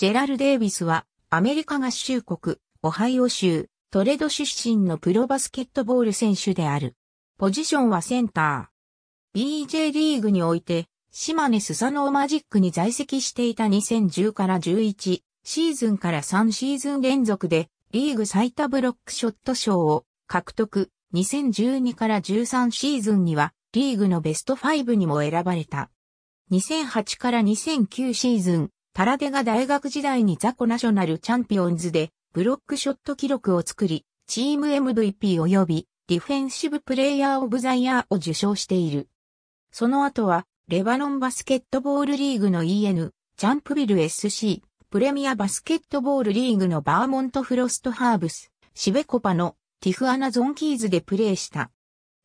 ジェラル・デイビスは、アメリカ合衆国、オハイオ州、トレド出身のプロバスケットボール選手である。ポジションはセンター。BJ リーグにおいて、島根スサノーマジックに在籍していた2010から11シーズンから3シーズン連続で、リーグ最多ブロックショット賞を獲得。2012から13シーズンには、リーグのベスト5にも選ばれた。2008から2009シーズン、タラデが大学時代にザコナショナルチャンピオンズでブロックショット記録を作り、チーム MVP 及びディフェンシブプレイヤーオブザイヤーを受賞している。その後は、レバノンバスケットボールリーグの EN、ジャンプビル SC、プレミアバスケットボールリーグのバーモントフロストハーブス、シベコパのティフアナゾンキーズでプレーした。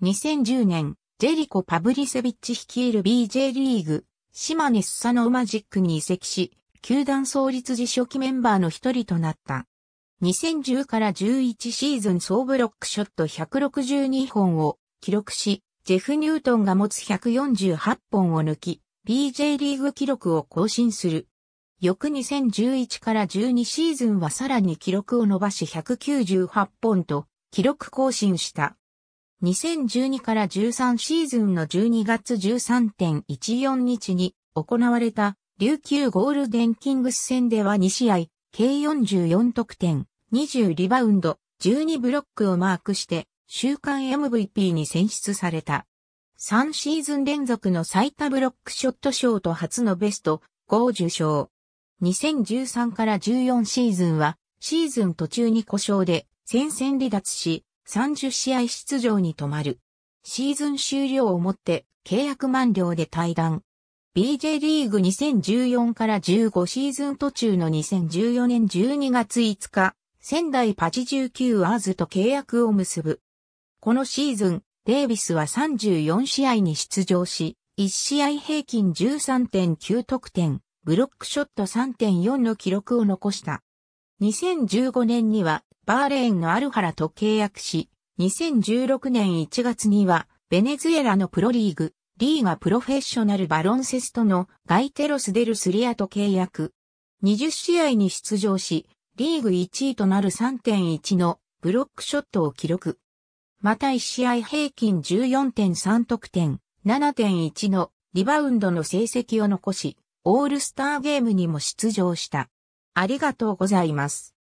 2010年、ジェリコ・パブリセビッチ率いる BJ リーグ、島根スサノオマジックに移籍し、球団創立時初期メンバーの一人となった。2010から11シーズン総ブロックショット162本を記録し、ジェフ・ニュートンが持つ148本を抜き、BJ リーグ記録を更新する。翌2011から12シーズンはさらに記録を伸ばし198本と記録更新した。2012から13シーズンの12月13.14日に行われた琉球ゴールデンキングス戦では2試合、計44得点、20リバウンド、12ブロックをマークして週間 MVP に選出された。3シーズン連続の最多ブロックショット賞と初のベスト5を受賞。2013から14シーズンはシーズン途中に故障で戦線離脱し、30試合出場に止まる。シーズン終了をもって契約満了で退団。BJ リーグ2014から15シーズン途中の2014年12月5日、仙台パチ19アーズと契約を結ぶ。このシーズン、デイビスは34試合に出場し、1試合平均13.9得点、ブロックショット3.4の記録を残した。2015年にはバーレーンのアルハラと契約し、2016年1月には、ベネズエラのプロリーグ、リーガプロフェッショナルバロンセストのガイテロス・デル・スリアと契約。20試合に出場し、リーグ1位となる3.1のブロックショットを記録。また1試合平均14.3得点、7.1のリバウンドの成績を残し、オールスターゲームにも出場した。ありがとうございます。